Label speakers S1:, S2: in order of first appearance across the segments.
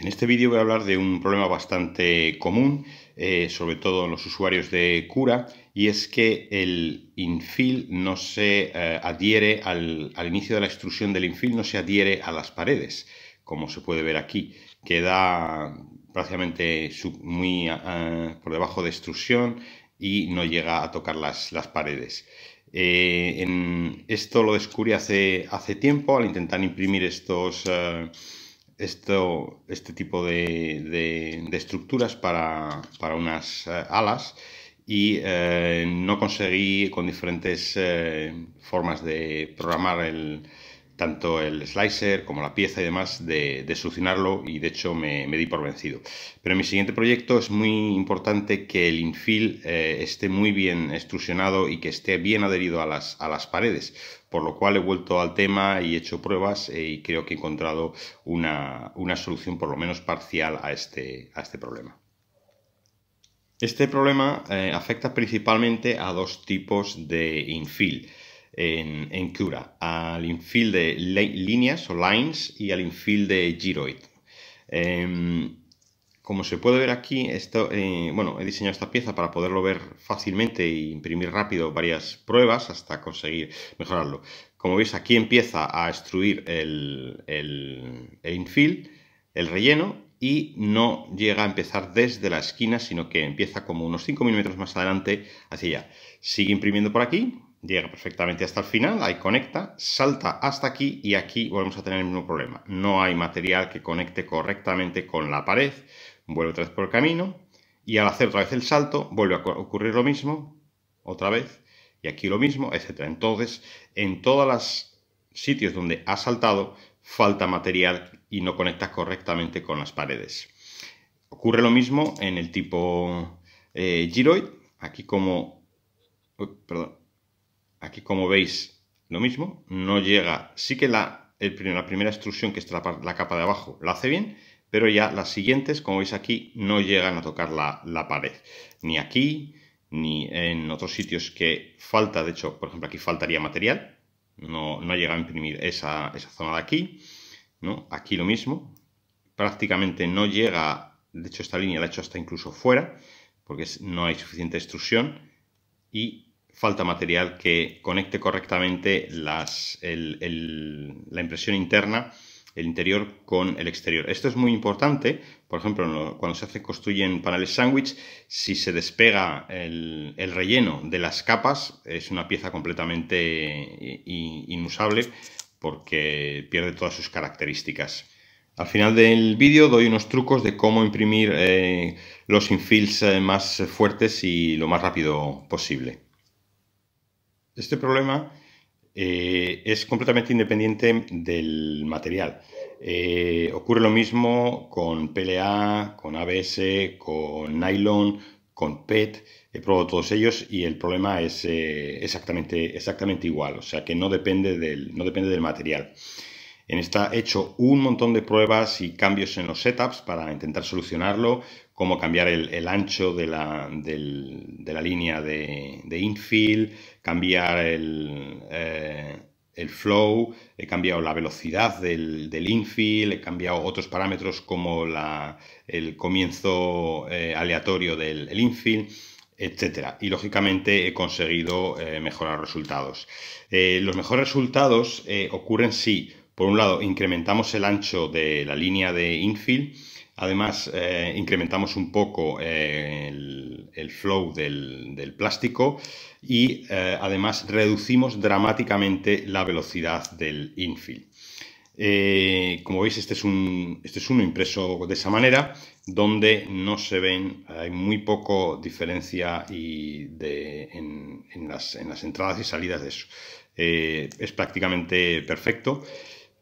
S1: En este vídeo voy a hablar de un problema bastante común, eh, sobre todo en los usuarios de cura, y es que el infill no se eh, adhiere al, inicio de la extrusión del infill, no se adhiere a las paredes, como se puede ver aquí. Queda prácticamente muy ah, ah, por debajo de extrusión y no llega a tocar las, paredes. Eh, esto lo descubrí hace, tiempo al intentar imprimir estos este tipo de, estructuras para, unas eh, alas y eh, no conseguí con diferentes eh, formas de programar tanto el slicer como la pieza y demás de, de solucionarlo y de hecho me, di por vencido. Pero en mi siguiente proyecto es muy importante que el infil esté muy bien extrusionado y que esté bien adherido a las paredes por lo cual he vuelto al tema y he hecho pruebas eh, y creo que he encontrado una, solución por lo menos parcial a este, a este problema. Este problema eh, afecta principalmente a dos tipos de infill en, Cura, al infill de líneas o lines y al infill de giroid. Em, como se puede ver aquí, eh, bueno, he diseñado esta pieza para poderlo ver fácilmente e imprimir rápido varias pruebas hasta conseguir mejorarlo. Como veis, aquí empieza a extruir el, el infill, el relleno, y no llega a empezar desde la esquina, sino que empieza como unos 5 milímetros más adelante hacia allá. Sigue imprimiendo por aquí, llega perfectamente hasta el final, ahí conecta, salta hasta aquí y aquí volvemos a tener el mismo problema. No hay material que conecte correctamente con la pared vuelve otra vez por el camino y al hacer otra vez el salto vuelve a ocurrir lo mismo, otra vez, y aquí lo mismo, etc. Entonces, en todos los sitios donde ha saltado, falta material y no conecta correctamente con las paredes. Ocurre lo mismo en el tipo eh, Giroid, aquí como, aquí como veis lo mismo, no llega, sí que la, primera extrusión, que es la capa de abajo, la hace bien, pero ya las siguientes, como veis aquí, no llegan a tocar la, pared, ni aquí, ni en otros sitios que falta, de hecho, por ejemplo, aquí faltaría material, no, llega a imprimir esa, zona de aquí, ¿no? Aquí lo mismo, prácticamente no llega, de hecho esta línea la he hecho hasta incluso fuera, porque no hay suficiente extrusión y falta material que conecte correctamente las, la impresión interna el interior con el exterior. Esto es muy importante, por ejemplo, cuando se hace, construyen paneles sándwich, si se despega el, relleno de las capas, es una pieza completamente inusable porque pierde todas sus características. Al final del vídeo doy unos trucos de cómo imprimir eh, los infills eh, más fuertes y lo más rápido posible. Este problema eh, es completamente independiente del material. Eh, ocurre lo mismo con PLA, con ABS, con nylon, con PET. He probado todos ellos y el problema es eh, exactamente, exactamente igual, o sea que no depende, del, no depende del material. En esta he hecho un montón de pruebas y cambios en los setups para intentar solucionarlo cómo cambiar el, ancho de la, línea de, de infield, cambiar eh, el, flow, he cambiado la velocidad del, del, infield, he cambiado otros parámetros como el comienzo eh, aleatorio del infill, infield etcétera. Y lógicamente he conseguido eh, mejorar resultados. los mejores resultados ocurren si, por un lado, incrementamos el ancho de la línea de infill Además, eh, incrementamos un poco eh, el, flow del, plástico y eh, además reducimos dramáticamente la velocidad del infill. como veis, este es, un, este es uno impreso de esa manera, donde no se ven, hay muy poco diferencia y en, las, en, las, entradas y salidas de eso. es prácticamente perfecto,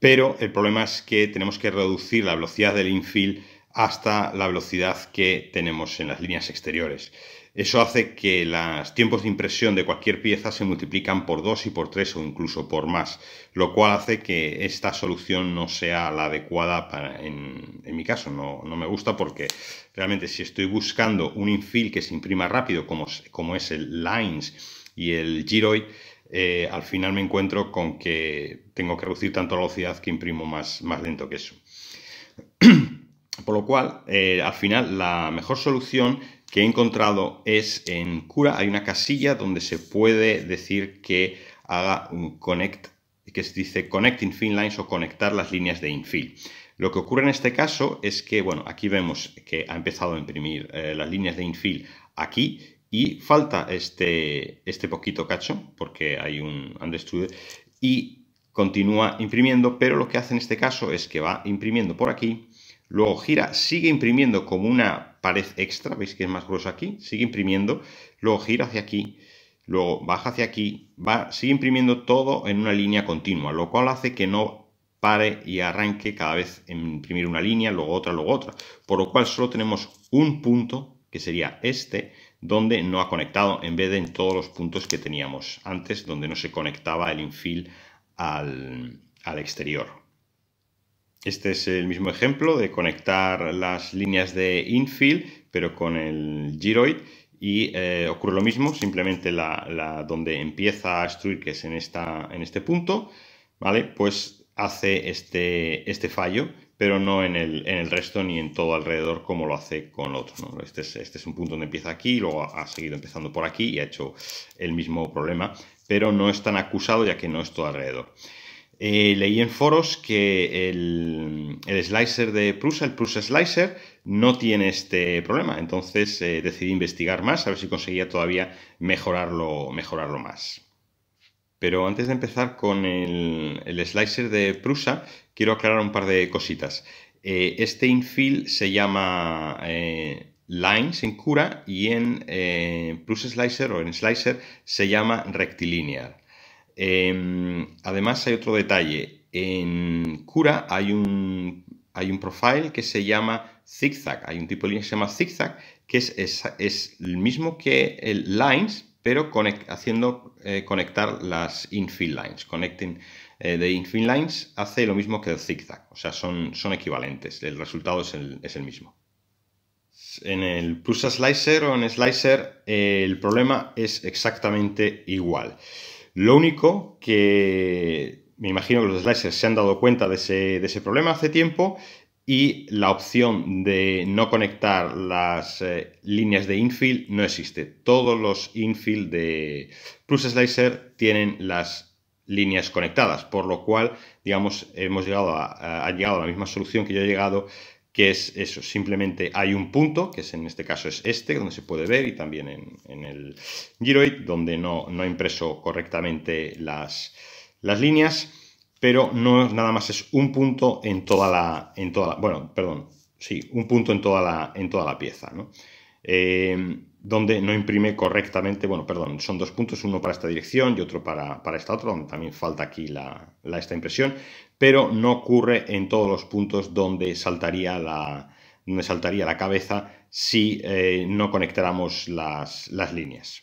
S1: pero el problema es que tenemos que reducir la velocidad del infill hasta la velocidad que tenemos en las líneas exteriores. Eso hace que los tiempos de impresión de cualquier pieza se multiplican por 2 y por 3 o incluso por más, lo cual hace que esta solución no sea la adecuada en, mi caso. No, me gusta porque realmente si estoy buscando un infil que se imprima rápido como, es el Lines y el Giroid, eh, al final me encuentro con que tengo que reducir tanto la velocidad que imprimo más, más lento que eso. Por lo cual, eh, al final, la mejor solución que he encontrado es en cura. Hay una casilla donde se puede decir que haga un connect, que se dice connect infill lines o conectar las líneas de infill. Lo que ocurre en este caso es que, bueno, aquí vemos que ha empezado a imprimir eh, las líneas de infill aquí y falta este, este poquito cacho, porque hay un understudio, y continúa imprimiendo, pero lo que hace en este caso es que va imprimiendo por aquí Luego gira, sigue imprimiendo como una pared extra, veis que es más grueso aquí, sigue imprimiendo, luego gira hacia aquí, luego baja hacia aquí, va, sigue imprimiendo todo en una línea continua, lo cual hace que no pare y arranque cada vez en imprimir una línea, luego otra, luego otra, por lo cual solo tenemos un punto, que sería este, donde no ha conectado, en vez de en todos los puntos que teníamos antes, donde no se conectaba el infill al exterior. Este es el mismo ejemplo de conectar las líneas de infill, pero con el giroid. Y eh, ocurre lo mismo, simplemente la, donde empieza a destruir, que es en, esta, en este punto, ¿vale? Pues hace este, este fallo, pero no en el, resto ni en todo alrededor como lo hace con otro. Este, este, es, un punto donde empieza aquí, luego ha, seguido empezando por aquí y ha hecho el mismo problema, pero no es tan acusado ya que no es todo alrededor. Eh, leí en foros que el, slicer de Prusa, el Prusa Slicer, no tiene este problema. Entonces eh, decidí investigar más, a ver si conseguía todavía mejorarlo, mejorarlo más. Pero antes de empezar con el, slicer de Prusa, quiero aclarar un par de cositas. Eh, este infill se llama Lines en Cura y en Prusa Slicer o en Slicer se llama Rectilinear. Em, además hay otro detalle. En Cura hay un, hay un profile que se llama zigzag. Hay un tipo de línea que se llama zigzag, que es, el mismo que el lines, pero haciendo eh, conectar las infill lines. Connecting the eh, infill lines hace lo mismo que el zigzag. O sea, son, son equivalentes. El resultado es el, mismo. En el Prusa Slicer o en Slicer, el problema es exactamente igual. Lo único que me imagino que los slicers se han dado cuenta de ese, problema hace tiempo y la opción de no conectar las eh, líneas de infill no existe. Todos los infill de PlusSlicer Slicer tienen las líneas conectadas, por lo cual, digamos, hemos llegado a, llegado a la misma solución que yo he llegado que es eso, simplemente hay un punto, que es en este caso es este, donde se puede ver, y también en, el Giroid, donde no, no ha impreso correctamente las, las líneas, pero no nada más es un punto en toda la, en toda bueno, perdón, sí, un punto en toda la, en toda la pieza, ¿no? Em, donde no imprime correctamente, bueno, perdón, son dos puntos, uno para esta dirección y otro para, esta otra, donde también falta aquí la, esta impresión, pero no ocurre en todos los puntos donde saltaría la, donde saltaría la cabeza si eh, no conectáramos las, las líneas.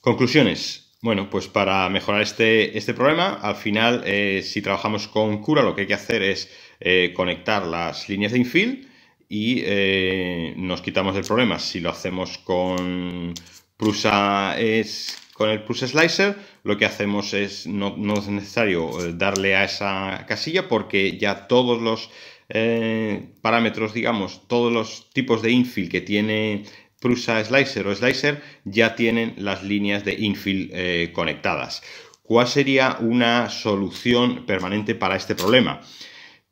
S1: Conclusiones. Bueno, pues para mejorar este, este problema, al final, eh, si trabajamos con cura, lo que hay que hacer es eh, conectar las líneas de infill y eh, nos quitamos el problema. Si lo hacemos con Prusa es con el Prusa Slicer, lo que hacemos es no, es necesario eh, darle a esa casilla porque ya todos los eh, parámetros, digamos, todos los tipos de infill que tiene Prusa Slicer o Slicer ya tienen las líneas de infill conectadas. ¿Cuál sería una solución permanente para este problema?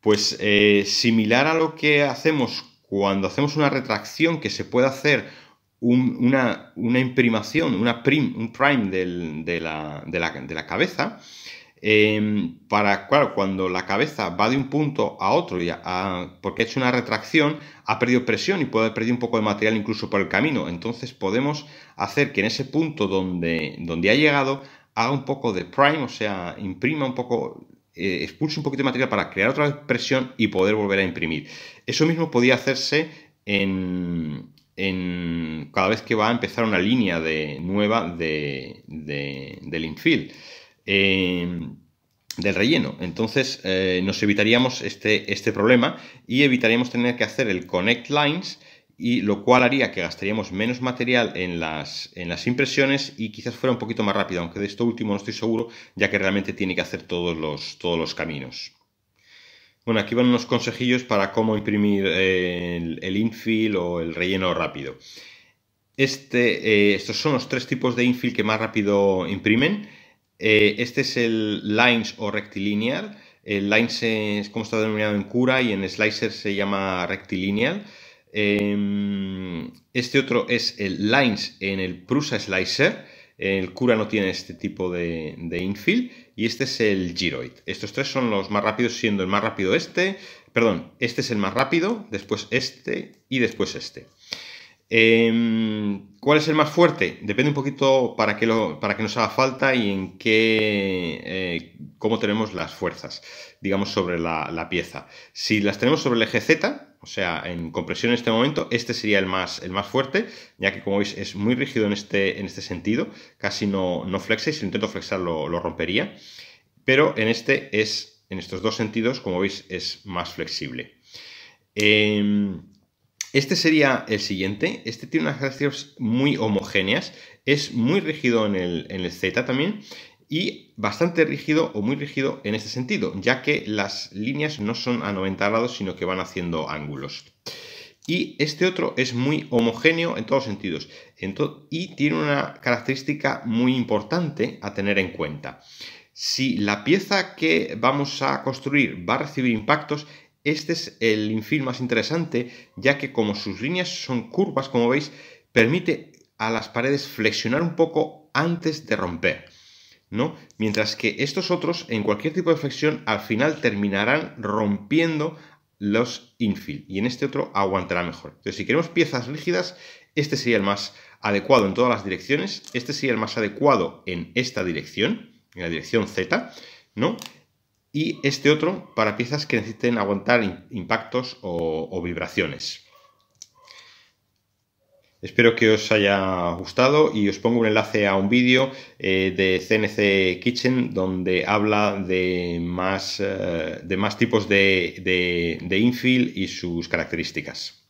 S1: Pues eh, similar a lo que hacemos cuando hacemos una retracción, que se puede hacer una, imprimación, una un prime de, la, cabeza, em, para, cuando la cabeza va de un punto a otro, porque ha hecho una retracción, ha perdido presión y puede haber perdido un poco de material incluso por el camino. Entonces podemos hacer que en ese punto donde, donde ha llegado haga un poco de prime, o sea, imprima un poco eh, expulso un poquito de material para crear otra expresión y poder volver a imprimir. Eso mismo podía hacerse en, cada vez que va a empezar una línea de, nueva del infill. Em, del relleno. Entonces eh, nos evitaríamos este, este, problema y evitaríamos tener que hacer el connect lines y lo cual haría que gastaríamos menos material en las, en las impresiones y quizás fuera un poquito más rápido, aunque de esto último no estoy seguro, ya que realmente tiene que hacer todos los, todos los caminos. Bueno, aquí van unos consejillos para cómo imprimir eh, el, infill o el relleno rápido. Este, eh, estos son los tres tipos de infill que más rápido imprimen. Eh, este es el lines o rectilinear. El lines es como está denominado en cura y en slicer se llama rectilinear. Em, este otro es el Lines en el Prusa Slicer. El Cura no tiene este tipo de, de infill. Y este es el Giroid. Estos tres son los más rápidos, siendo el más rápido este. Perdón, este es el más rápido, después este y después este. Em, ¿Cuál es el más fuerte? Depende un poquito para qué, para nos haga falta y en qué, eh, cómo tenemos las fuerzas, digamos, sobre la, la pieza. Si las tenemos sobre el eje Z, o sea, en compresión en este momento, este sería el más, el más fuerte, ya que como veis es muy rígido en este, en este sentido, casi no, no flexa y si lo intento flexar lo, rompería. Pero en este es, en estos dos sentidos, como veis, es más flexible. Em, este sería el siguiente. Este tiene unas características muy homogéneas. Es muy rígido en el, en el Z también y bastante rígido o muy rígido en este sentido, ya que las líneas no son a 90 grados, sino que van haciendo ángulos. Y este otro es muy homogéneo en todos sentidos y tiene una característica muy importante a tener en cuenta. Si la pieza que vamos a construir va a recibir impactos, este es el infil más interesante, ya que como sus líneas son curvas, como veis, permite a las paredes flexionar un poco antes de romper. ¿no? Mientras que estos otros, en cualquier tipo de flexión, al final terminarán rompiendo los infill y en este otro aguantará mejor. Entonces, si queremos piezas rígidas, este sería el más adecuado en todas las direcciones, este sería el más adecuado en esta dirección, en la dirección Z, ¿no? Y este otro para piezas que necesiten aguantar impactos o vibraciones. Espero que os haya gustado y os pongo un enlace a un vídeo eh, de CNC Kitchen donde habla eh, de más, tipos de, de, de infill y sus características.